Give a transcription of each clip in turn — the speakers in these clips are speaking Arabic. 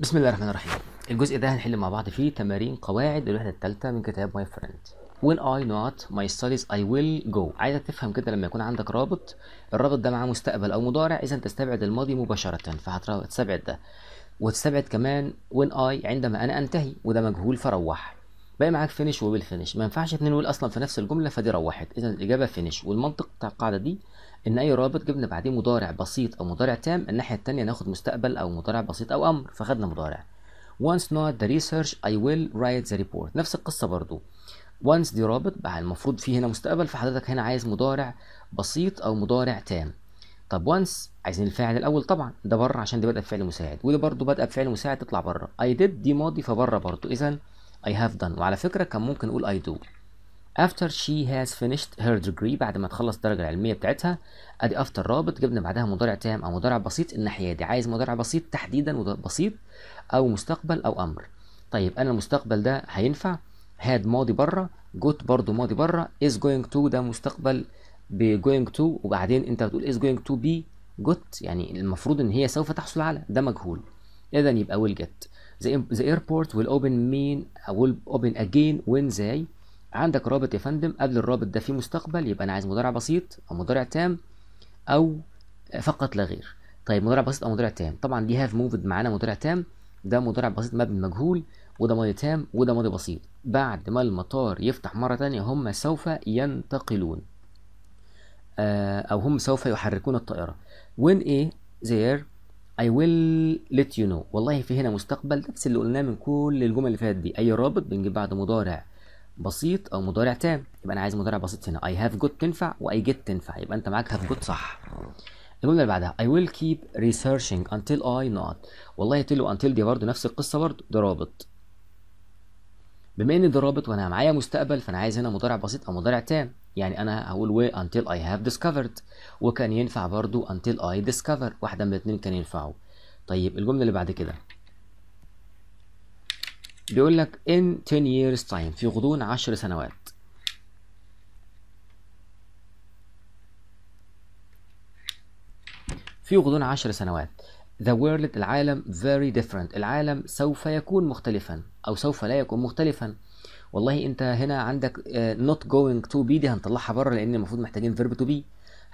بسم الله الرحمن الرحيم الجزء ده هنحل مع بعض فيه تمارين قواعد الوحده الثالثه من كتاب ماي فريند when I not my studies I will go عايزك تفهم كده لما يكون عندك رابط الرابط ده معاه مستقبل او مضارع اذا تستبعد الماضي مباشره فهتستبعد ده وتستبعد كمان when I عندما انا انتهي وده مجهول فروح باقي معاك فينش وويل فينش ما ينفعش اتنين ويل اصلا في نفس الجمله فدي روحت اذا الاجابه فينش والمنطق بتاع القاعده دي ان اي رابط جبنا بعديه مضارع بسيط او مضارع تام الناحيه الثانيه ناخد مستقبل او مضارع بسيط او امر فخدنا مضارع once not the research I will write the report نفس القصه برضو once دي رابط بقى المفروض فيه هنا مستقبل فحضرتك هنا عايز مضارع بسيط او مضارع تام طب once عايزين الفاعل الاول طبعا ده بره عشان دي بدأ بفعل مساعد وده برضو بدأ بفعل مساعد تطلع بره I did دي ماضي فبره برضو اذا I have done وعلى فكره كان ممكن نقول I do after she has finished her degree بعد ما تخلص الدرجة العلمية بتاعتها ادي after رابط جبنا بعدها مضارع تام او مضارع بسيط الناحية دي عايز مضارع بسيط تحديدا بسيط او مستقبل او امر طيب انا المستقبل ده هينفع هاد ماضي بره جوت برضو ماضي بره is going to ده مستقبل ب going to وبعدين انت بتقول is going to be جوت يعني المفروض ان هي سوف تحصل على ده مجهول اذا يبقى will get ذا the airport will open mean will open again when they عندك رابط يا فندم قبل الرابط ده في مستقبل يبقى انا عايز مضارع بسيط او مضارع تام او فقط لا غير طيب مضارع بسيط او مضارع تام طبعا دي هاف موفد معانا مضارع تام ده مضارع بسيط مبني مجهول وده ماضي تام وده ماضي بسيط بعد ما المطار يفتح مرة ثانيه هم سوف ينتقلون آه، أو هم سوف يحركون الطائرة when a there I will let you know والله في هنا مستقبل نفس اللي قلناه من كل الجمل اللي فاتت دي أي رابط بنجيب بعد مضارع بسيط او مضارع تام يبقى انا عايز مضارع بسيط هنا اي هاف جود تنفع واي جيت تنفع يبقى انت معاك هاف جود صح الجمله اللي بعدها اي ويل كيب ريسيرشنج انتل اي نوت والله till و انتل دي برضه نفس القصه برضه ده رابط بما ان ده رابط وانا معايا مستقبل فانا عايز هنا مضارع بسيط او مضارع تام يعني انا هقول و انتل اي هاف ديسكفرد وكان ينفع برضه انتل اي ديسكفر واحده من الاثنين كان ينفعوا طيب الجمله اللي بعد كده بيقول لك in 10 years time في غضون 10 سنوات في غضون 10 سنوات the world العالم very different العالم سوف يكون مختلفا او سوف لا يكون مختلفا والله انت هنا عندك آه، not going to be دي هنطلعها بره لان المفروض محتاجين verb to be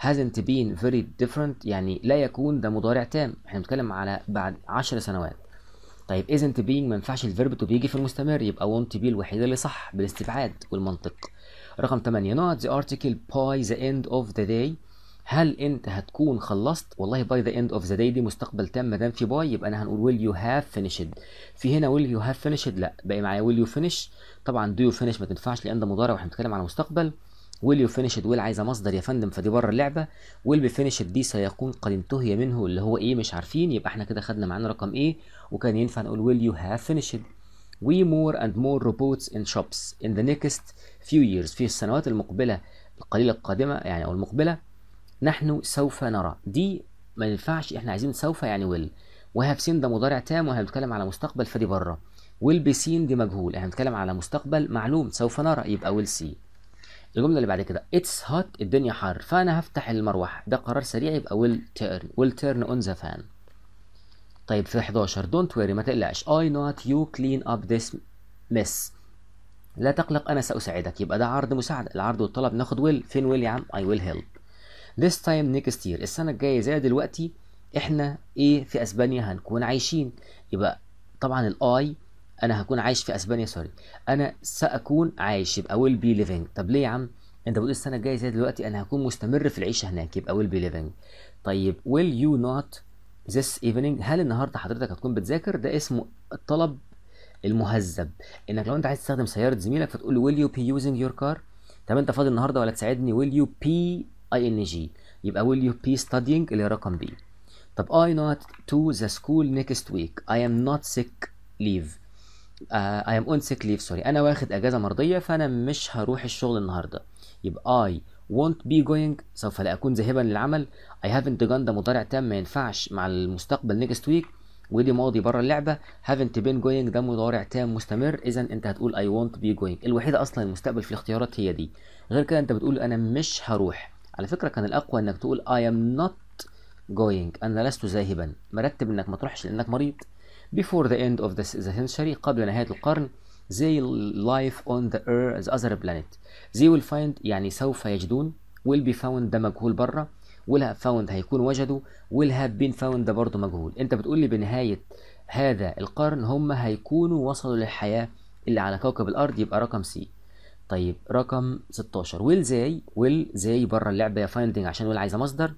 hasn't been very different يعني لا يكون ده مضارع تام احنا بنتكلم على بعد 10 سنوات طيب isn't being ما ينفعش الفيرب تو بيجي في المستمر يبقى won't be الوحيده اللي صح بالاستبعاد والمنطق رقم 8 not the article by the end of the day هل انت هتكون خلصت والله by the end of the day دي مستقبل تام ما دام في باي يبقى انا هنقول will you have finished في هنا will you have finished لا باقي معايا will you finish طبعا do you finish ما تنفعش لان ده مضارع واحنا بنتكلم على مستقبل ويل يو فينيشد ويل عايزه مصدر يا فندم فدي بره اللعبه ويل بي فينيشد دي سيكون قد انتهي منه اللي هو ايه مش عارفين يبقى احنا كده خدنا معانا رقم ايه وكان ينفع نقول ويل يو هاف فينيشد وي مور اند مور روبوتس ان شوبس ان ذا نيكست فيو ييرز في السنوات المقبله القليله القادمه يعني او المقبله نحن سوف نرى دي ما ينفعش احنا عايزين سوف يعني ويل وهاف سين ده مضارع تام واحنا بنتكلم على مستقبل فدي بره ويل بي سين دي مجهول احنا بنتكلم على مستقبل معلوم سوف نرى يبقى ويل سي الجمله اللي بعد كده اتس هوت الدنيا حر فانا هفتح المروحه ده قرار سريع يبقى ويل تيرن ويل تيرن اون ذا فان طيب في 11 دونت وري ما تقلقش اي نوت يو كلين اب ذس مس لا تقلق انا ساساعدك يبقى ده عرض مساعده العرض والطلب ناخد ويل فين ويل يا عم اي ويل هيلب this time next year السنه الجايه زي دلوقتي احنا ايه في اسبانيا هنكون عايشين يبقى طبعا الاي انا هكون عايش في اسبانيا سوري انا ساكون عايش يبقى ويل بي ليفينج طب ليه يا عم انت بتقول السنه الجايه زي دلوقتي انا هكون مستمر في العيشه هناك يبقى ويل بي ليفينج طيب ويل يو نوت ذس ايفنينج هل النهارده حضرتك هتكون بتذاكر ده اسمه الطلب المهذب انك لو انت عايز تستخدم سياره زميلك فتقول له ويل يو بي يوزنج يور كار طب انت فاضي النهارده ولا تساعدني ويل يو بي اي ان جي يبقى ويل يو بي ستادينج اللي رقم بي طب I not to the school next week I am not sick leave آه، I am on sick leave سوري انا واخد اجازه مرضيه فانا مش هروح الشغل النهارده يبقى I won't be going سوف لا اكون ذاهبا للعمل I haven't gone ده مضارع تام ما ينفعش مع المستقبل next week ودي ماضي بره اللعبه haven't been going ده مضارع تام مستمر اذا انت هتقول I won't be going الوحيده اصلا المستقبل في الاختيارات هي دي غير كده انت بتقول انا مش هروح على فكره كان الاقوى انك تقول I am not going انا لست ذاهبا مرتب انك ما تروحش لانك مريض before the end of the, century قبل نهاية القرن they life on the earth the other planet they will find يعني سوف يجدون will be found ده مجهول بره will have found هيكون وجدوا will have been found ده برضه مجهول انت بتقول لي بنهاية هذا القرن هم هيكونوا وصلوا للحياة اللي على كوكب الأرض يبقى رقم سي طيب رقم 16 will they will they بره اللعبة يا finding عشان will عايزة مصدر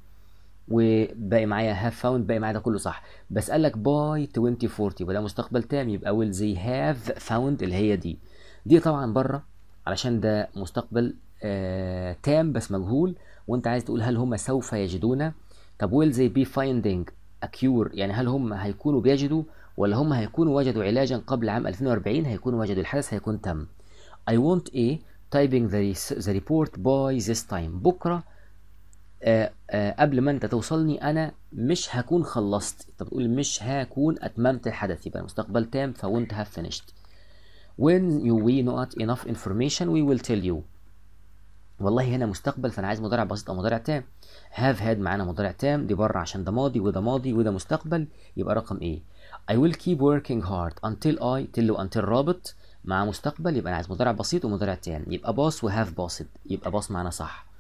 وباقي معايا هاف فاوند باقي معايا ده كله صح بس قال لك باي 2040 وده مستقبل تام يبقى ويل زي هاف فاوند اللي هي دي دي طبعا بره علشان ده مستقبل آه تام بس مجهول وانت عايز تقول هل هم سوف يجدون طب ويل زي بي فايندينج اكيور يعني هل هم هيكونوا بيجدوا ولا هم هيكونوا وجدوا علاجا قبل عام 2040 هيكونوا وجدوا الحدث هيكون تم I want a typing the, the report by this time بكره آه، آه، قبل ما انت توصلني انا مش هكون خلصت انت بتقول مش هكون اتممت الحدث يبقى المستقبل تام فونت هاف فينيشت finished when you we not enough information we will tell you والله هنا مستقبل فانا عايز مضارع بسيط او مضارع تام هاف هاد معانا مضارع تام دي بره عشان ده ماضي وده ماضي وده مستقبل يبقى رقم ايه I will keep working hard until I till until رابط مع مستقبل يبقى انا عايز مضارع بسيط ومضارع تام يبقى باص وهاف باصد يبقى باص معانا صح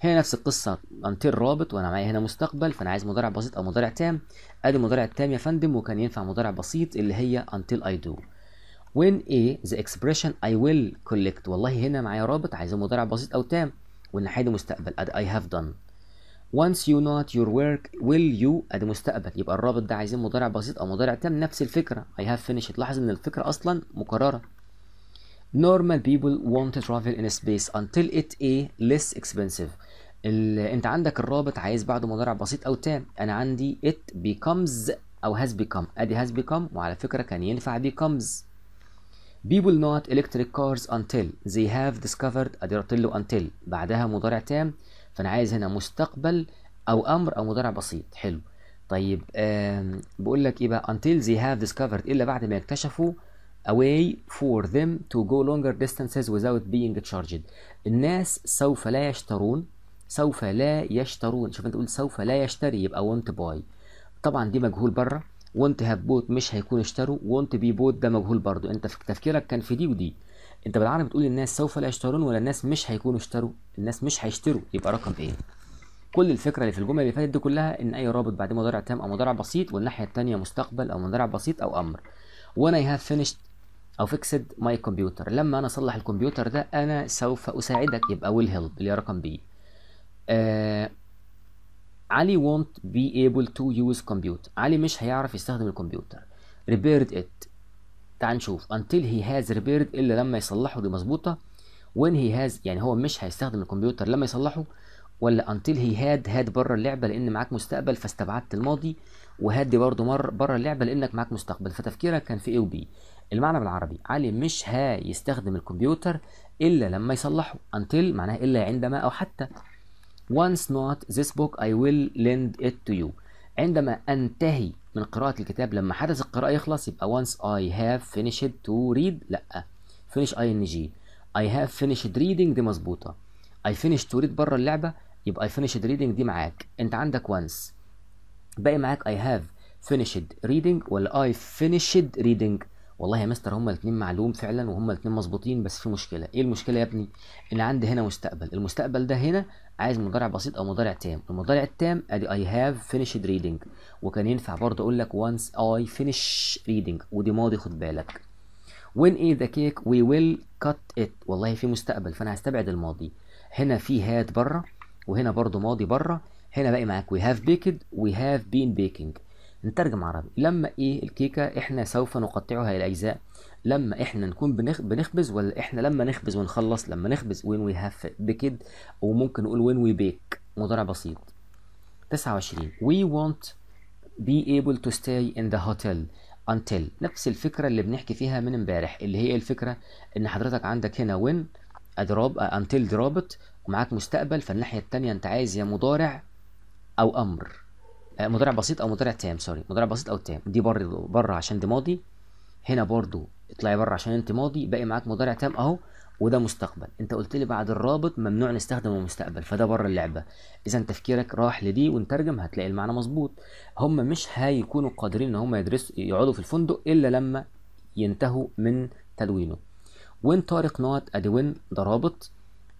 هنا نفس القصة until رابط وانا معايا هنا مستقبل فانا عايز مضارع بسيط او مضارع تام ادي المضارع التام يا فندم وكان ينفع مضارع بسيط اللي هي until I do when a the expression I will collect والله هنا معايا رابط عايز مضارع بسيط او تام والناحية دي مستقبل ادي I have done once you not your work will you ادي مستقبل يبقى الرابط ده عايزين مضارع بسيط او مضارع تام نفس الفكرة I have finished تلاحظ ان الفكرة اصلا مكررة normal people want to travel in space until it a less expensive ال... انت عندك الرابط عايز بعده مضارع بسيط او تام انا عندي it becomes او has become ادي has become وعلى فكره كان ينفع becomes بيبول not electric cars until they have discovered ادي رتلو until بعدها مضارع تام فانا عايز هنا مستقبل او امر او مضارع بسيط حلو طيب بقول لك ايه بقى until they have discovered الا بعد ما يكتشفوا a way for them to go longer distances without being charged الناس سوف لا يشترون سوف لا يشترون شوف انت تقول سوف لا يشتري يبقى وانت باي طبعا دي مجهول بره وانت هاف بوت مش هيكون اشتروا وانت بي بوت ده مجهول برضو انت في تفكيرك كان في دي ودي انت بالعربي بتقول الناس سوف لا يشترون ولا الناس مش هيكونوا اشتروا الناس مش هيشتروا يبقى رقم ايه كل الفكره اللي في الجمله اللي فاتت دي كلها ان اي رابط بعد مضارع تام او مضارع بسيط والناحيه الثانيه مستقبل او مضارع بسيط او امر وانا هاف فينيشد او فيكسد ماي كمبيوتر لما انا اصلح الكمبيوتر ده انا سوف اساعدك يبقى ويل هيلب اللي هي رقم بي آه علي won't be able to use compute علي مش هيعرف يستخدم الكمبيوتر repaired it تعال نشوف until he has repaired الا لما يصلحه دي مظبوطه when he has يعني هو مش هيستخدم الكمبيوتر لما يصلحه ولا until he had had بره اللعبه لان معاك مستقبل فاستبعدت الماضي وهاد دي برضه بره اللعبه لانك معاك مستقبل فتفكيرك كان في ايه وبي المعنى بالعربي علي مش هيستخدم الكمبيوتر الا لما يصلحه until معناها الا عندما او حتى once not this book I will lend it to you عندما أنتهي من قراءة الكتاب لما حدث القراءة يخلص يبقى once I have finished to read لأ finish ing I have finished reading دي مظبوطة I finished to read بره اللعبة يبقى I finished reading دي معاك أنت عندك once باقي معاك I have finished reading ولا I finished reading والله يا مستر هما الاثنين معلوم فعلا وهما الاثنين مظبوطين بس في مشكله ايه المشكله يا ابني ان عندي هنا مستقبل المستقبل ده هنا عايز مضارع بسيط او مضارع تام المضارع التام ادي اي هاف فينيشد ريدنج وكان ينفع برضه اقول لك وانس اي فينيش ريدنج ودي ماضي خد بالك وين ايه ذا كيك وي ويل كات ات والله في مستقبل فانا هستبعد الماضي هنا في هات بره وهنا برضه ماضي بره هنا باقي معاك وي هاف بيكد وي هاف بين بيكينج نترجم عربي لما ايه الكيكه احنا سوف نقطعها الى اجزاء لما احنا نكون بنخ... بنخبز ولا احنا لما نخبز ونخلص لما نخبز وين وي هاف بكد وممكن نقول وين وي بيك مضارع بسيط 29 we want be able to stay in the hotel until نفس الفكره اللي بنحكي فيها من امبارح اللي هي الفكره ان حضرتك عندك هنا when اضراب until ضرابت ومعاك مستقبل فالناحيه الثانيه انت عايز يا مضارع او امر آه، مضارع بسيط او مضارع تام سوري مضارع بسيط او تام دي برضه بره عشان دي ماضي هنا برضو اطلعي بره عشان انت ماضي باقي معاك مضارع تام اهو وده مستقبل انت قلت لي بعد الرابط ممنوع نستخدم المستقبل فده بره اللعبه اذا تفكيرك راح لدي ونترجم هتلاقي المعنى مظبوط هم مش هيكونوا قادرين ان هم يدرسوا يقعدوا في الفندق الا لما ينتهوا من تدوينه وين طارق نوت ادي وين ده رابط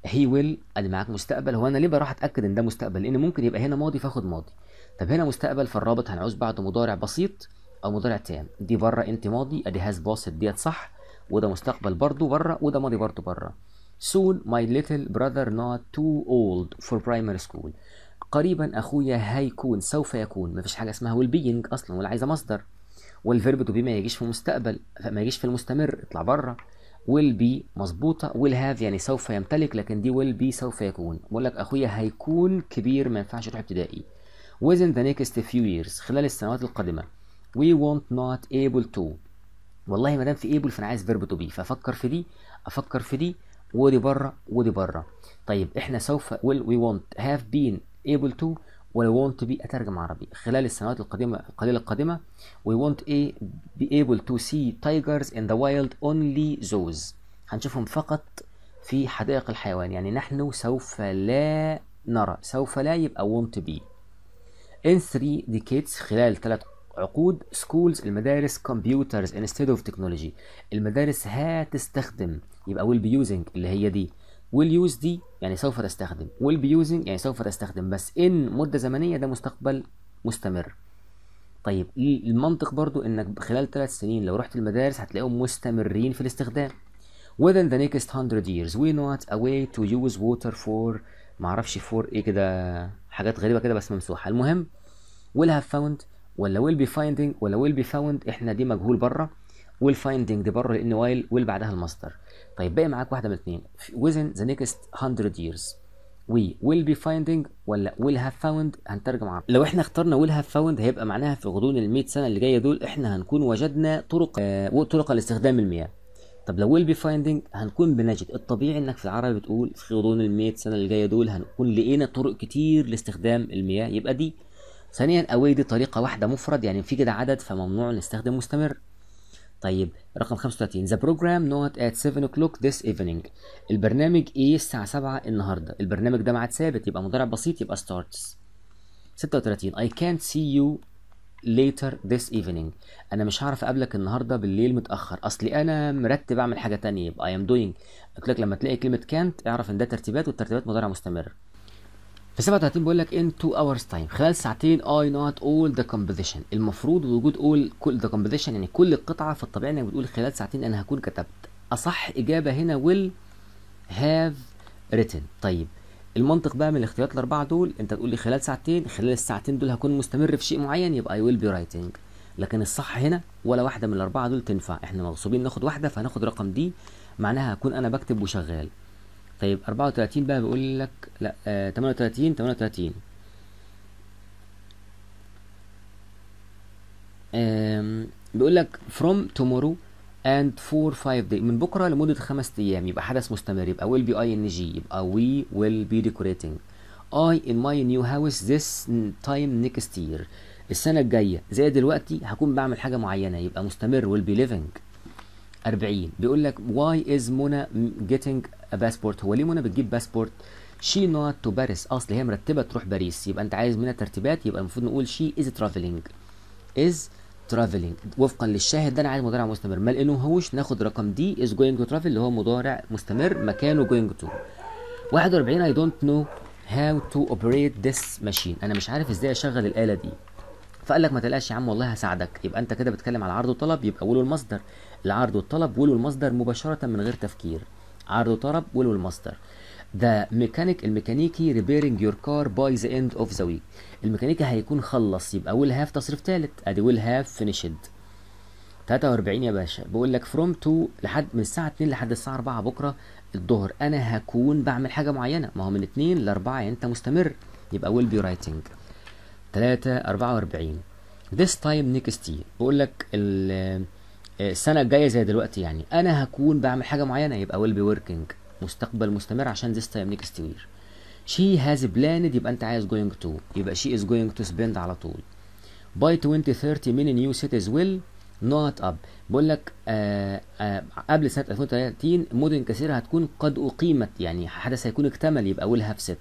هي ويل ادي معاك مستقبل هو انا ليه بروح اتاكد ان ده مستقبل لان ممكن يبقى هنا ماضي فاخد ماضي طب هنا مستقبل في الرابط هنعوز بعده مضارع بسيط او مضارع تام دي بره انت ماضي ادي هاز باسط ديت صح وده مستقبل برضه بره وده ماضي برضه بره soon my little brother not too old for primary school قريبا اخويا هيكون سوف يكون ما فيش حاجه اسمها will being اصلا ولا عايزه مصدر والفيرب تو بي ما يجيش في المستقبل ما يجيش في المستمر اطلع بره will be مظبوطة will have يعني سوف يمتلك لكن دي will be سوف يكون بقول لك أخويا هيكون كبير ما ينفعش يروح ابتدائي within the next few years خلال السنوات القادمة we won't not able to والله ما دام في able فانا عايز verb to be فافكر في دي افكر في دي ودي بره ودي بره طيب احنا سوف will we won't have been able to ولا want to be اترجم عربي خلال السنوات القادمه القليله القادمه we want a be able to see tigers in the wild only those هنشوفهم فقط في حدائق الحيوان يعني نحن سوف لا نرى سوف لا يبقى want to be in three decades خلال ثلاث عقود schools المدارس computers instead of technology المدارس هتستخدم يبقى will be using اللي هي دي will use دي يعني سوف تستخدم will be using يعني سوف تستخدم بس in مدة زمنية ده مستقبل مستمر طيب المنطق برضو انك خلال ثلاث سنين لو رحت المدارس هتلاقيهم مستمرين في الاستخدام within the next 100 years we not a way to use water for معرفش for ايه كده حاجات غريبه كده بس ممسوحه المهم ويل هاف فاوند ولا ويل بي فايندينج ولا ويل بي فاوند احنا دي مجهول بره ويل فايندينج دي بره لان وايل ويل بعدها المصدر طيب باقي معاك واحده من الاثنين ويزن ذا نيكست 100 ييرز وي ويل بي فايندينج ولا ويل هاف فاوند هنترجم عربي لو احنا اخترنا ويل هاف فاوند هيبقى معناها في غضون ال 100 سنه اللي جايه دول احنا هنكون وجدنا طرق آه طرق لاستخدام المياه طب لو ويل بي فايندنج هنكون بنجد الطبيعي انك في العربي بتقول في غضون ال 100 سنه اللي جايه دول هنكون لقينا طرق كتير لاستخدام المياه يبقى دي ثانيا اوي دي طريقه واحده مفرد يعني في كده عدد فممنوع نستخدم مستمر طيب رقم 35 The program not at 7 o'clock this evening البرنامج ايه الساعة 7 النهاردة البرنامج ده ميعاد ثابت يبقى مضارع بسيط يبقى starts 36 I can't see you later this evening انا مش هعرف اقابلك النهارده بالليل متاخر اصلي انا مرتب اعمل حاجه تانية يبقى I am doing قلت لك لما تلاقي كلمه كانت اعرف ان ده ترتيبات والترتيبات مضارع مستمر في 37 بيقول لك in 2 hours time خلال ساعتين I not all the composition المفروض وجود all كل the composition يعني كل القطعه في الطبيعي انك بتقول خلال ساعتين انا هكون كتبت اصح اجابه هنا will have written طيب المنطق بقى من الاختيارات الاربعه دول انت تقول لي خلال ساعتين خلال الساعتين دول هكون مستمر في شيء معين يبقى اي ويل بي رايتنج لكن الصح هنا ولا واحده من الاربعه دول تنفع احنا مغصوبين ناخد واحده فهناخد رقم دي معناها هكون انا بكتب وشغال طيب 34 بقى بيقول لك لا آه 38 38 بيقول لك from tomorrow and for 5 days من بكره لمده خمس ايام يبقى حدث مستمر يبقى will be ing يبقى we will be decorating I in my new house this time next year السنه الجايه زي دلوقتي هكون بعمل حاجه معينه يبقى مستمر will be living 40 بيقول لك why is منى getting a passport هو ليه منى بتجيب باسبورت شي نوت تو باريس اصل هي مرتبه تروح باريس يبقى انت عايز منها ترتيبات يبقى المفروض نقول شي از traveling از ترافلينج وفقا للشاهد ده انا عايز مضارع مستمر ما لانهوش ناخد رقم دي از جوينج تو ترافل اللي هو مضارع مستمر مكانه جوينج تو 41 اي دونت نو هاو تو اوبريت ذس ماشين انا مش عارف ازاي اشغل الاله دي فقال لك ما تقلقش يا عم والله هساعدك يبقى انت كده بتتكلم على عرض وطلب يبقى ولو المصدر العرض والطلب ولو المصدر مباشره من غير تفكير عرض وطلب ولو المصدر ذا ميكانيك الميكانيكي ريبيرنج يور كار باي ذا اند اوف ذا ويك الميكانيكي هيكون خلص يبقى ويل هاف تصريف ثالث ادي ويل هاف فينيشد 43 يا باشا بقول لك فروم تو لحد من الساعه 2 لحد الساعه 4 بكره الظهر انا هكون بعمل حاجه معينه ما هو من 2 ل 4 انت مستمر يبقى ويل بي رايتنج 3 44 this time next year بقول لك آه، السنه الجايه زي دلوقتي يعني انا هكون بعمل حاجه معينه يبقى ويل بي وركينج مستقبل مستمر عشان this time next year she has planned يبقى انت عايز going to يبقى she is going to spend على طول by 2030 many new cities will not up بقول لك آآ آه، آآ آه، قبل سنه 2030 مدن كثيره هتكون قد اقيمت يعني حدث هيكون اكتمل يبقى ويل هاف ست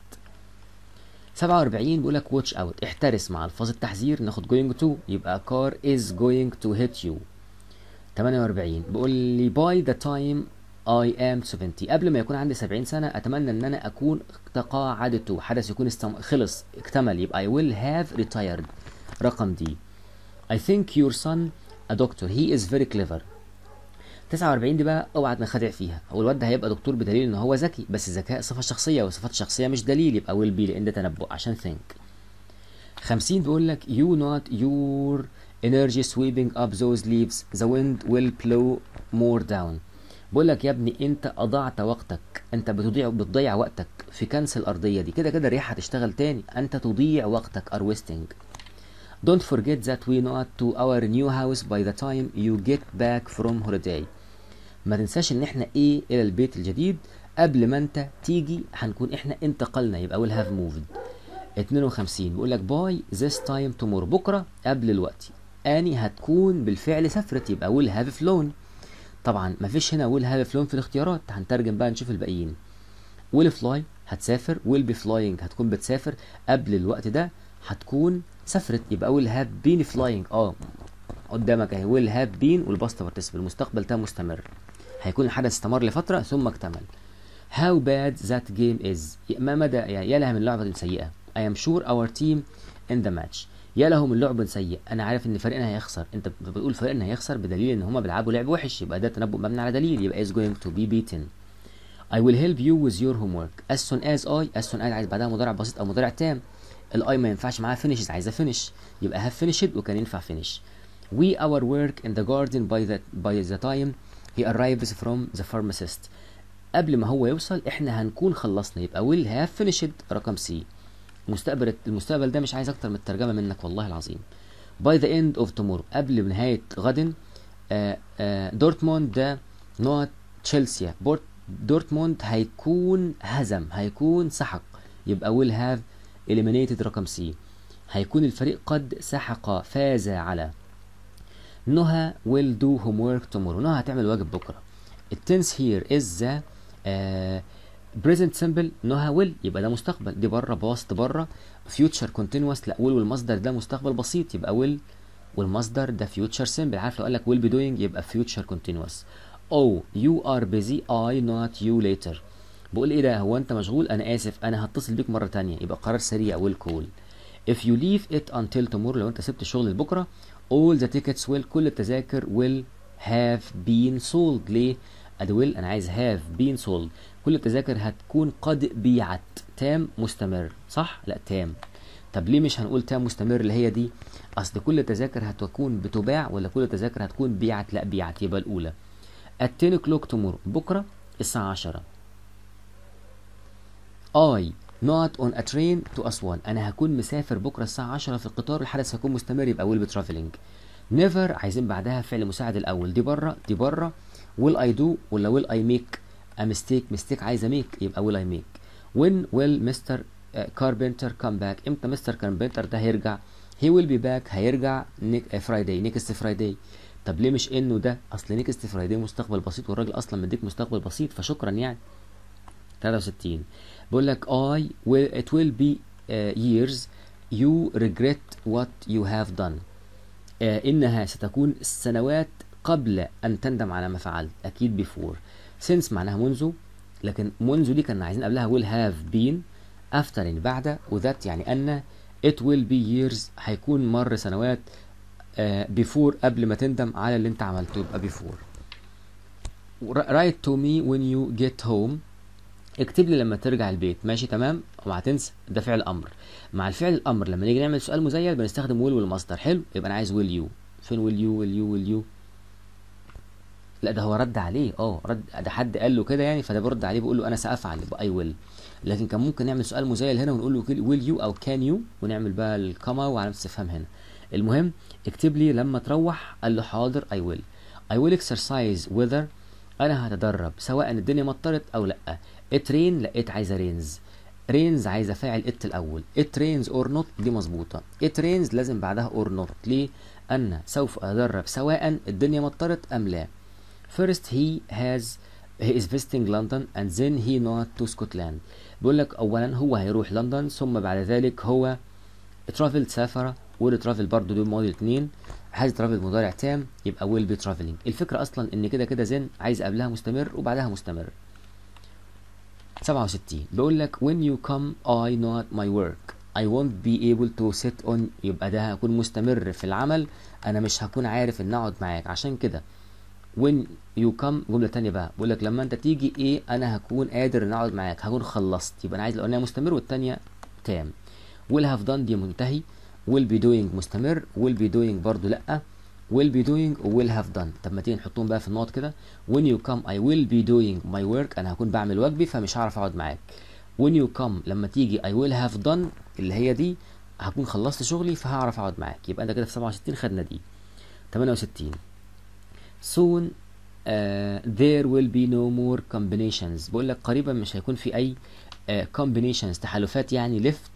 47 بيقول لك واتش اوت احترس مع الفاظ التحذير ناخد جوينج تو يبقى كار از جوينج تو هيت يو 48 بيقول لي باي ذا تايم I am 70 قبل ما يكون عندي 70 سنة أتمنى إن أنا أكون تقاعدت وحدث يكون استم... خلص اكتمل يبقى I will have retired رقم دي I think your son a doctor he is very clever 49 دي بقى اوعى تنخدع فيها هو الواد ده هيبقى دكتور بدليل ان هو ذكي بس الذكاء صفه شخصيه وصفات شخصيه مش دليل يبقى will be لان ده تنبؤ عشان think 50 بيقول لك you not your energy sweeping up those leaves the wind will blow more down بقول لك يا ابني انت اضعت وقتك انت بتضيع بتضيع وقتك في كنس الارضيه دي كده كده الريحه هتشتغل تاني انت تضيع وقتك are wasting don't forget that we not to our new house by the time you get back from holiday ما تنساش ان احنا ايه الى البيت الجديد قبل ما انت تيجي هنكون احنا انتقلنا يبقى we'll have moved 52 بيقول لك باي this time tomorrow بكره قبل الوقت اني هتكون بالفعل سافرت يبقى we'll have flown طبعا مفيش هنا ويل هاف فلون في الاختيارات هنترجم بقى نشوف الباقيين ويل فلاي هتسافر ويل بي فلاينج هتكون بتسافر قبل الوقت ده هتكون سافرت يبقى ويل هاف بين فلاينج اه قدامك اهي ويل هاف بين والباست بارتيسيبل المستقبل ده مستمر هيكون الحدث استمر لفتره ثم اكتمل هاو باد ذات جيم از ما مدى يا لها من لعبه سيئه I am sure our team in the match يا له من لعب سيء انا عارف ان فريقنا هيخسر انت بتقول فريقنا هيخسر بدليل ان هما بيلعبوا لعب وحش يبقى ده تنبؤ مبني على دليل يبقى is going to be beaten I will help you with your homework as soon as I as soon as عايز بعدها مضارع بسيط او مضارع تام الاي ما ينفعش معاها finishes عايزه finish يبقى have finished وكان ينفع finish we our work in the garden by the by the time he arrives from the pharmacist قبل ما هو يوصل احنا هنكون خلصنا يبقى will have finished رقم سي مستقبل المستقبل ده مش عايز اكتر من الترجمه منك والله العظيم باي ذا اند اوف تومورو قبل نهايه غد آه، آه، دورتموند ده نقط تشيلسيا دورتموند هيكون هزم هيكون سحق يبقى ويل هاف eliminated رقم سي هيكون الفريق قد سحق فاز على نهى ويل دو هوم ورك تومورو نهى هتعمل واجب بكره التنس هير از ذا بريزنت سمبل نوها ويل يبقى ده مستقبل دي بره باست بره فيوتشر كونتينوس لا ويل والمصدر ده مستقبل بسيط يبقى ويل والمصدر ده فيوتشر سمبل عارف لو قال لك ويل بي دوينج يبقى فيوتشر كونتينوس او يو ار بيزي اي نوت يو ليتر بقول ايه ده هو انت مشغول انا اسف انا هتصل بيك مره ثانيه يبقى قرار سريع ويل كول if you leave it until tomorrow لو انت سبت الشغل لبكره all the tickets will كل التذاكر will have been sold ليه at انا عايز هاف بين سولد كل التذاكر هتكون قد بيعت تام مستمر صح لا تام طب ليه مش هنقول تام مستمر اللي هي دي اصل كل التذاكر هتكون بتباع ولا كل التذاكر هتكون بيعت لا بيعت يبقى الاولى at 10 o'clock tomorrow بكره الساعه 10 I not on a train to Aswan انا هكون مسافر بكره الساعه 10 في القطار الحدث هيكون مستمر يبقى will be traveling never عايزين بعدها فعل مساعد الاول دي بره دي بره will I do ولا will I make a mistake mistake عايز اميك يبقى will I make when will Mr. Uh, carpenter come back امتى مستر كاربنتر ده هيرجع he will be back هيرجع فرايداي نيكست فرايداي طب ليه مش انه ده اصل نيكست فرايداي مستقبل بسيط والراجل اصلا مديك مستقبل بسيط فشكرا يعني 63 بيقول لك I will it will be uh, years you regret what you have done uh, انها ستكون سنوات قبل أن تندم على ما فعلت أكيد before since معناها منذ لكن منذ دي كنا عايزين قبلها will have been after يعني بعد وذات يعني أن it will be years هيكون مر سنوات آه، before قبل ما تندم على اللي أنت عملته يبقى before write to me when you get home اكتب لي لما ترجع البيت ماشي تمام وما تنسى ده فعل امر مع الفعل الامر لما نيجي نعمل سؤال مزيل بنستخدم will والمصدر حلو يبقى انا عايز will you فين will you will you will you لا ده هو رد عليه اه رد ده حد قال له كده يعني فده برد عليه بيقول له انا سافعل اي ويل لكن كان ممكن نعمل سؤال مزيل هنا ونقول له ويل يو او كان يو ونعمل بقى الكما وعلامه استفهام هنا المهم اكتب لي لما تروح قال له حاضر اي ويل اي ويل اكسرسايز ويذر انا هتدرب سواء الدنيا مطرت او لا اترين لقيت عايزه رينز رينز عايزه فاعل ات الاول اترينز اور نوت دي مظبوطه اترينز لازم بعدها اور نوت ليه انا سوف ادرب سواء الدنيا مطرت ام لا First he has he is visiting London and then he not to Scotland بيقول لك أولا هو هيروح لندن ثم بعد ذلك هو travel سافر will travel برضه دول ماضي الاثنين has ترافل مضارع تام يبقى will be traveling الفكرة أصلا إن كده كده زين عايز قبلها مستمر وبعدها مستمر 67 بيقول لك when you come I not my work I won't be able to sit on يبقى ده هكون مستمر في العمل انا مش هكون عارف ان اقعد معاك عشان كده when you come جمله تانية بقى بقول لك لما انت تيجي ايه انا هكون قادر ان اقعد معاك هكون خلصت يبقى انا عايز الاولانيه مستمر والثانيه تام will have done دي منتهي will be doing مستمر will be doing برضه لا will be doing ويل will have done طب ما تيجي نحطهم بقى في النقط كده when you come I will be doing my work انا هكون بعمل واجبي فمش هعرف اقعد معاك when you come لما تيجي I will have done اللي هي دي هكون خلصت شغلي فهعرف اقعد معاك يبقى انت كده في 67 خدنا دي 68 soon uh, there will be no more combinations بقول لك قريبا مش هيكون في أي uh, combinations تحالفات يعني left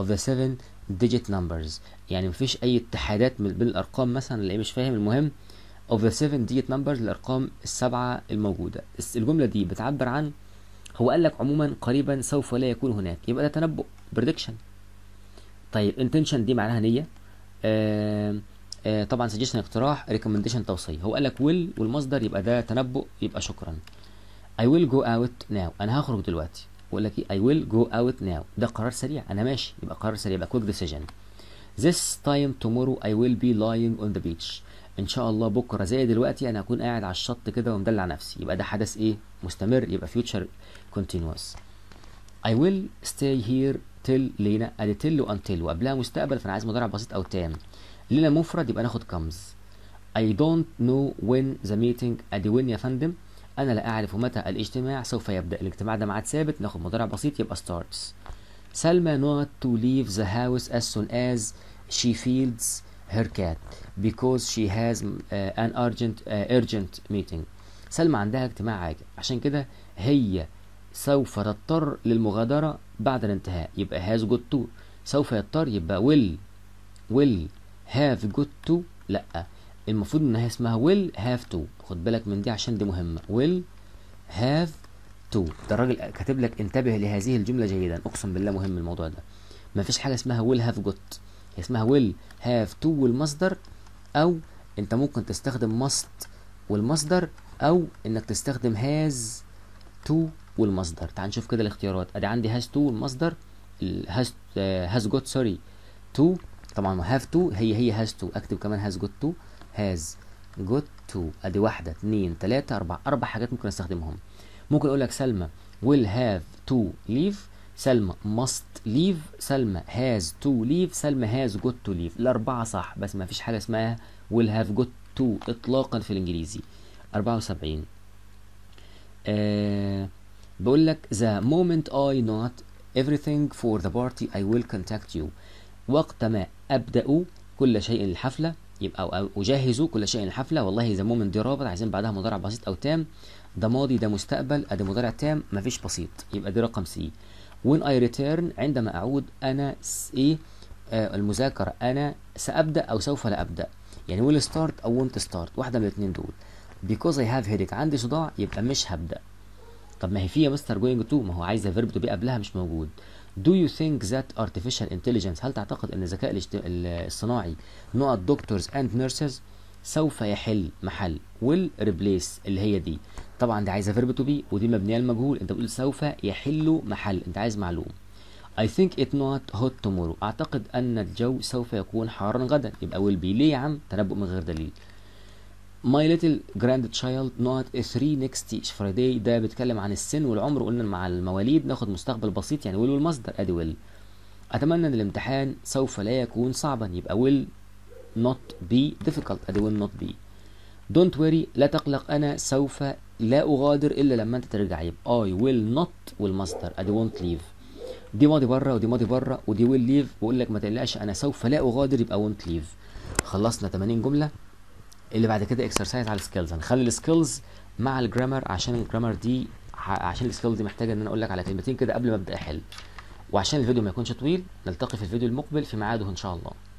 of the seven digit numbers يعني مفيش أي اتحادات بين الأرقام مثلا اللي مش فاهم المهم of the seven digit numbers الأرقام السبعة الموجودة الجملة دي بتعبر عن هو قال لك عموما قريبا سوف لا يكون هناك يبقى ده تنبؤ بريدكشن طيب intention دي معناها نية آه آه طبعا سجشن اقتراح ريكومنديشن توصيه هو قال لك ويل والمصدر يبقى ده تنبؤ يبقى شكرا اي ويل جو اوت ناو انا هخرج دلوقتي بقول لك ايه اي ويل جو اوت ناو ده قرار سريع انا ماشي يبقى قرار سريع يبقى كويك ديسيجن this time tomorrow I will be lying on the beach ان شاء الله بكره زي دلوقتي انا هكون قاعد على الشط كده ومدلع نفسي يبقى ده حدث ايه مستمر يبقى future continuous I will stay here till لينا ادي till وانتل وقبلها مستقبل فانا عايز مضارع بسيط او تام ليلة مفرد يبقى ناخد comes I don't know when the meeting أدي when يا فندم أنا لا أعرف متى الاجتماع سوف يبدأ الاجتماع ده ميعاد ثابت ناخد مضارع بسيط يبقى starts سلمى not to leave the house as soon as she feels her cat because she has uh, an urgent uh, urgent meeting سلمى عندها اجتماع عاجل عشان كده هي سوف تضطر للمغادرة بعد الانتهاء يبقى has got to سوف يضطر يبقى will will هاف جوت تو لا المفروض ان هي اسمها ويل هاف تو خد بالك من دي عشان دي مهمه ويل هاف تو ده الراجل كاتب لك انتبه لهذه الجمله جيدا اقسم بالله مهم الموضوع ده ما فيش حاجه اسمها ويل هاف جوت اسمها ويل هاف تو والمصدر او انت ممكن تستخدم ماست والمصدر او انك تستخدم هاز تو والمصدر تعال نشوف كده الاختيارات ادي عندي هاز تو والمصدر هاز هاز جوت سوري تو طبعا هاف تو هي هي هاز تو اكتب كمان هاز جوت تو هاز جوت تو ادي واحده اثنين ثلاثه اربعه اربع حاجات ممكن استخدمهم ممكن اقول لك سلمى ويل هاف تو ليف سلمى ماست ليف سلمى هاز تو ليف سلمى هاز جوت تو ليف الأربعة صح بس ما فيش حاجة اسمها ويل هاف جوت تو إطلاقا في الإنجليزي 74 آه بقول لك the moment I not everything for the party I will contact you وقت ما ابدا كل شيء للحفله يبقى او اجهز كل شيء للحفله والله مو من دي رابط عايزين بعدها مضارع بسيط او تام ده ماضي ده مستقبل ادي مضارع تام مفيش بسيط يبقى دي رقم سي وين اي ريتيرن عندما اعود انا ايه آه المذاكره انا سابدا او سوف لا ابدا يعني ويل ستارت او وونت ستارت واحده من الاثنين دول بيكوز اي هاف هيدك عندي صداع يبقى مش هبدا طب ما هي في يا مستر جوينج تو ما هو عايزه فيرب تو بي قبلها مش موجود Do you think that artificial intelligence هل تعتقد ان الذكاء الاصطناعي نقط doctors and nurses سوف يحل محل will replace اللي هي دي طبعا دي عايزه فيرب تو بي ودي مبنيه المجهول انت بتقول سوف يحل محل انت عايز معلوم I think it not hot tomorrow اعتقد ان الجو سوف يكون حارا غدا يبقى will be ليه يا عم تنبؤ من غير دليل ماي ليتل جراند تشايلد نوت 3 نيكست ايتش فرايداي ده بيتكلم عن السن والعمر قلنا مع المواليد ناخد مستقبل بسيط يعني ويل والمصدر ادي ويل اتمنى ان الامتحان سوف لا يكون صعبا يبقى ويل نوت بي difficult ادي ويل نوت بي دونت وري لا تقلق انا سوف لا اغادر الا لما انت ترجع يبقى اي ويل نوت والمصدر ادي وونت ليف دي ماضي بره ودي ماضي بره ودي ويل ليف بقول لك ما تقلقش انا سوف لا اغادر يبقى وونت ليف خلصنا 80 جمله اللي بعد كده اكسرسايز على السكيلز هنخلي السكيلز مع الجرامر عشان الجرامر دي عشان السكيلز دي محتاجه ان انا اقول لك على كلمتين كده قبل ما ابدا احل وعشان الفيديو ما يكونش طويل نلتقي في الفيديو المقبل في ميعاده ان شاء الله